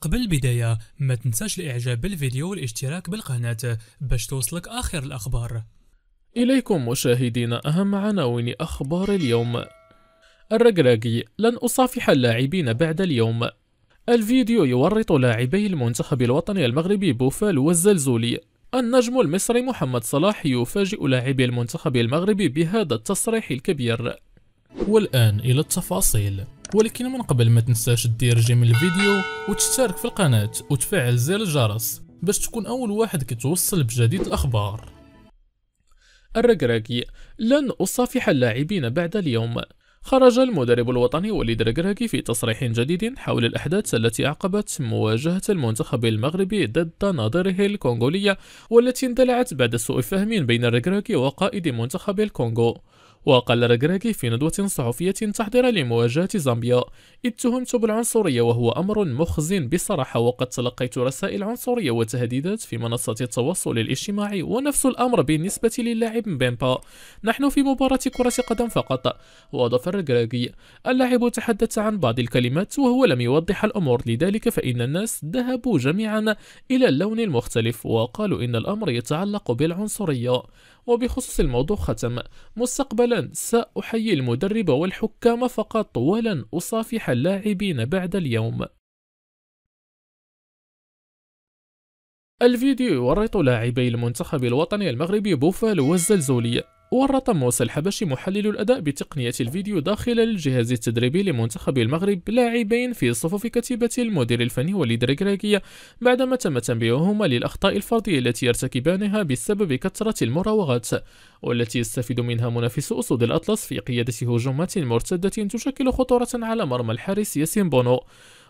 قبل البداية ما تنساش الاعجاب بالفيديو والاشتراك بالقناة باش توصلك اخر الاخبار اليكم مشاهدينا اهم عناوين اخبار اليوم الرقراقي لن اصافح اللاعبين بعد اليوم الفيديو يورط لاعبي المنتخب الوطني المغربي بوفال والزلزولي النجم المصري محمد صلاح يفاجئ لاعبي المنتخب المغربي بهذا التصريح الكبير والآن إلى التفاصيل ولكن من قبل ما تنساش دير جيم الفيديو وتشترك في القناة وتفعل زر الجرس باش تكون أول واحد كتوصل بجديد الأخبار الركراكي لن أصافح اللاعبين بعد اليوم خرج المدرب الوطني وليد ركراكي في تصريح جديد حول الأحداث التي أعقبت مواجهة المنتخب المغربي ضد ناظره الكونغولية والتي اندلعت بعد سوء فهم بين الركراكي وقائد منتخب الكونغو وقال رجراجي في ندوة صحفية تحضر لمواجهة زامبيا اتهمت بالعنصرية وهو أمر مخز بصراحة وقد تلقيت رسائل عنصرية وتهديدات في منصة التواصل الاجتماعي ونفس الأمر بالنسبة للاعب بيمبا نحن في مباراة كرة قدم فقط وأضاف الرجراجي اللاعب تحدث عن بعض الكلمات وهو لم يوضح الأمور لذلك فإن الناس ذهبوا جميعا إلى اللون المختلف وقالوا إن الأمر يتعلق بالعنصرية وبخصوص الموضوع ختم مستقبلا سأحيي المدرب والحكام فقط ولن أصافح اللاعبين بعد اليوم الفيديو يورط لاعبي المنتخب الوطني المغربي بوفال والزلزولي ورط موسى الحبشي محلل الأداء بتقنية الفيديو داخل الجهاز التدريبي لمنتخب المغرب لاعبين في صفوف كتيبة المدير الفني وليد ركراكية بعدما تم تنبيههما للأخطاء الفردية التي يرتكبانها بسبب كثرة المراوغات والتي يستفيد منها منافس أسود الأطلس في قيادة هجومات مرتدة تشكل خطورة على مرمى الحارس ياسين بونو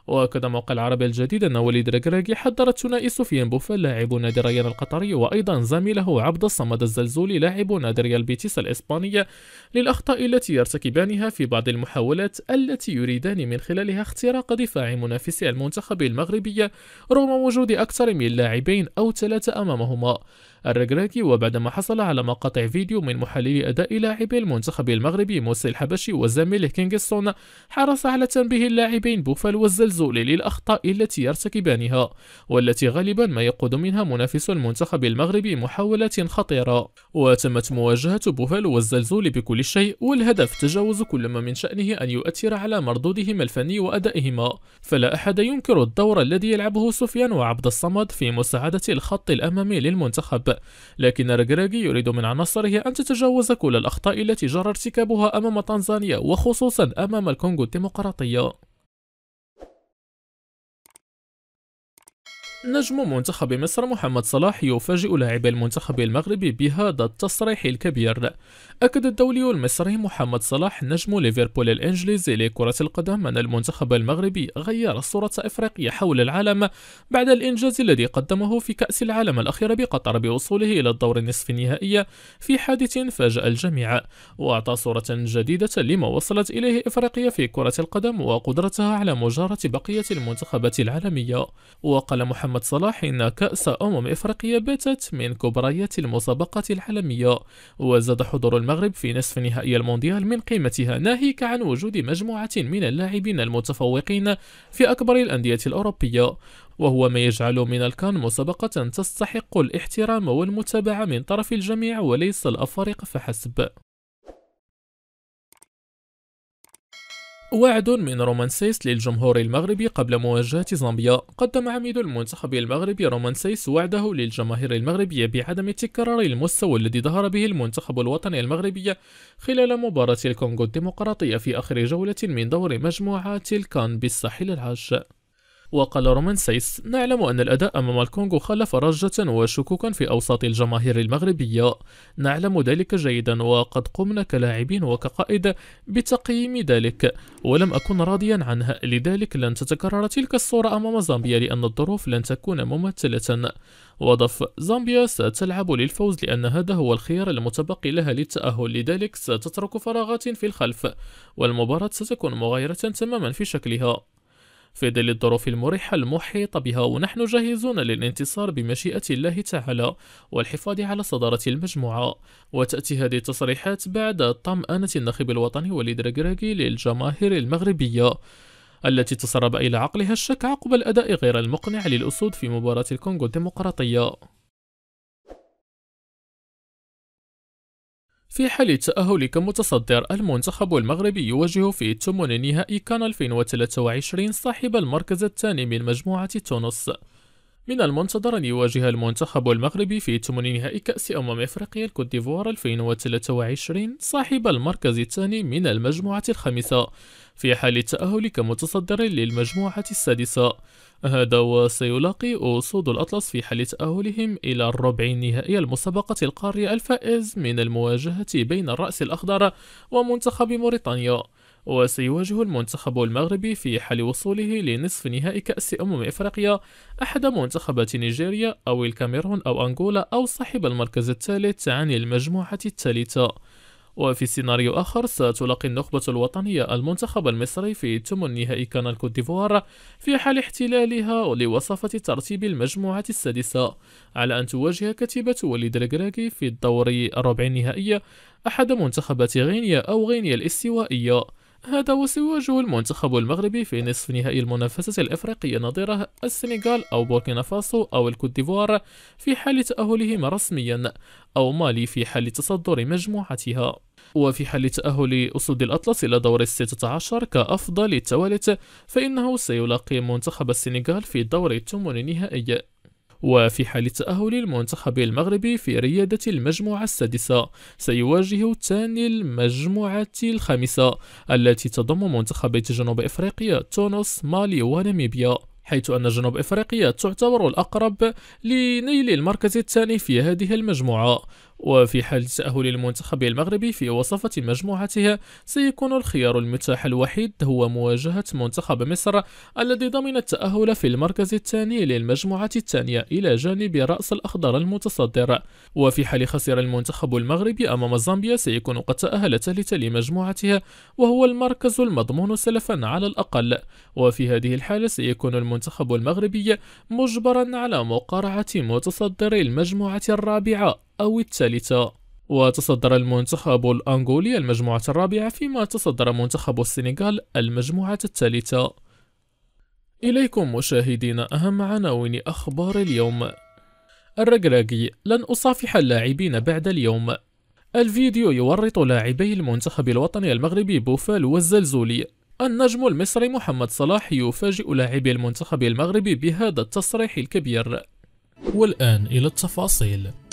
وأكد موقع العربية الجديد أن وليد ركراكي حضر الثنائي سفيان بوفال لاعب نادي ريال القطري وأيضا زميله عبد الصمد الزلزولي لاعب نادي ريال بيتيس الإسبانية للأخطاء التي يرتكبانها في بعض المحاولات التي يريدان من خلالها اختراق دفاع منافسي المنتخب المغربي رغم وجود أكثر من لاعبين أو ثلاثة أمامهما الركراكي وبعدما حصل على مقاطع فيديو من محللي أداء لاعبي المنتخب المغربي موسى الحبشي وزميله كينغستون حرص على تنبيه اللاعبين بوفال والزلزولي للأخطاء التي يرتكبانها والتي غالبا ما يقود منها منافس المنتخب المغربي محاولات خطيرة وتمت مواجهة بوفال والزلزولي بكل شيء والهدف تجاوز كل ما من شأنه أن يؤثر على مردودهما الفني وأدائهما فلا أحد ينكر الدور الذي يلعبه سفيان وعبد الصمد في مساعدة الخط الأمامي للمنتخب الحرب لكن رجراجي يريد من عناصره أن تتجاوز كل الأخطاء التي جرى ارتكابها أمام تنزانيا وخصوصا أمام الكونغو الديمقراطية نجم منتخب مصر محمد صلاح يفاجئ لاعبي المنتخب المغربي بهذا التصريح الكبير أكد الدولي المصري محمد صلاح نجم ليفربول الإنجليزي لكرة القدم أن المنتخب المغربي غير صورة إفريقيا حول العالم بعد الإنجاز الذي قدمه في كأس العالم الأخير بقطر بوصوله إلى الدور النصف النهائي في حادث فاجأ الجميع وأعطى صورة جديدة لما وصلت إليه إفريقيا في كرة القدم وقدرتها على مجارة بقية المنتخبات العالمية وقال محمد محمد صلاح إن كأس أمم إفريقيا باتت من كبريات المسابقة العالمية وزاد حضور المغرب في نصف نهائي المونديال من قيمتها ناهيك عن وجود مجموعة من اللاعبين المتفوقين في أكبر الأندية الأوروبية وهو ما يجعل من الكان مسابقة تستحق الاحترام والمتابعة من طرف الجميع وليس الأفارقة فحسب وعد من رومانسيس للجمهور المغربي قبل مواجهة زامبيا قدم عميد المنتخب المغربي رومانسيس وعده للجماهير المغربية بعدم تكرار المستوى الذي ظهر به المنتخب الوطني المغربي خلال مباراة الكونغو الديمقراطية في آخر جولة من دور مجموعة الكان بالساحل العاج وقال رومانسيس نعلم أن الأداء أمام الكونغو خلف رجة وشكوكا في أوساط الجماهير المغربية نعلم ذلك جيدا وقد قمنا كلاعبين وكقائد بتقييم ذلك ولم أكن راضيا عنها لذلك لن تتكرر تلك الصورة أمام زامبيا لأن الظروف لن تكون ممثلة وضف زامبيا ستلعب للفوز لأن هذا هو الخيار المتبقي لها للتأهل لذلك ستترك فراغات في الخلف والمباراة ستكون مغايرة تماما في شكلها في ظل الظروف المريحة المحيطة بها ونحن جاهزون للانتصار بمشيئة الله تعالى والحفاظ على صدارة المجموعة وتأتي هذه التصريحات بعد طمأنة النخب الوطني وليد ركراكي للجماهير المغربية التي تسرب إلى عقلها الشك عقب الأداء غير المقنع للأسود في مباراة الكونغو الديمقراطية في حال تأهلك متصدر المنتخب المغربي يواجه في ثمن نهائي كان 2023 صاحب المركز الثاني من مجموعة تونس من المنتظر أن يواجه المنتخب المغربي في تمن نهائي كأس أمم إفريقيا الكوت ديفوار 2023 صاحب المركز الثاني من المجموعة الخامسة في حال التأهل كمتصدر للمجموعة السادسة هذا وسيلاقي أسود الأطلس في حال تأهلهم إلى الربع النهائي المسابقة القارية الفائز من المواجهة بين الرأس الأخضر ومنتخب موريتانيا وسيواجه المنتخب المغربي في حال وصوله لنصف نهائي كأس أمم إفريقيا أحد منتخبات نيجيريا أو الكاميرون أو أنغولا أو صاحب المركز الثالث عن المجموعة الثالثة وفي سيناريو آخر ستلقي النخبة الوطنية المنتخب المصري في ثمن نهائي كان الكوت ديفوار في حال احتلالها لوصفة ترتيب المجموعة السادسة على أن تواجه كتيبة وليد الكراكي في الدور الربع النهائي أحد منتخبات غينيا أو غينيا الاستوائية هذا هو سواجه المنتخب المغربي في نصف نهائي المنافسة الإفريقية نظيره السنغال أو بوركينا فاسو أو الكوت ديفوار في حال تأهلهما رسميا أو مالي في حال تصدر مجموعتها وفي حال تأهل أسود الأطلس إلى دور الستة عشر كأفضل التوالت فإنه سيلاقي منتخب السنغال في دور الثمن نهائي وفي حال تأهل المنتخب المغربي في ريادة المجموعة السادسة سيواجه ثاني المجموعة الخامسة التي تضم منتخبي جنوب إفريقيا تونس مالي وناميبيا حيث أن جنوب إفريقيا تعتبر الأقرب لنيل المركز الثاني في هذه المجموعة وفي حال تأهل المنتخب المغربي في وصفة مجموعته سيكون الخيار المتاح الوحيد هو مواجهة منتخب مصر الذي ضمن التأهل في المركز الثاني للمجموعة الثانية إلى جانب رأس الأخضر المتصدر وفي حال خسر المنتخب المغربي أمام زامبيا سيكون قد تأهل ثالثا لمجموعتها وهو المركز المضمون سلفا على الأقل وفي هذه الحالة سيكون المنتخب المغربي مجبرا على مقارعة متصدر المجموعة الرابعة أو الثالثة وتصدر المنتخب الأنغولي المجموعة الرابعة فيما تصدر منتخب السنغال المجموعة الثالثة إليكم مشاهدين أهم عناوين أخبار اليوم الرجراجي لن أصافح اللاعبين بعد اليوم الفيديو يورط لاعبي المنتخب الوطني المغربي بوفال والزلزولي النجم المصري محمد صلاح يفاجئ لاعبي المنتخب المغربي بهذا التصريح الكبير والآن إلى التفاصيل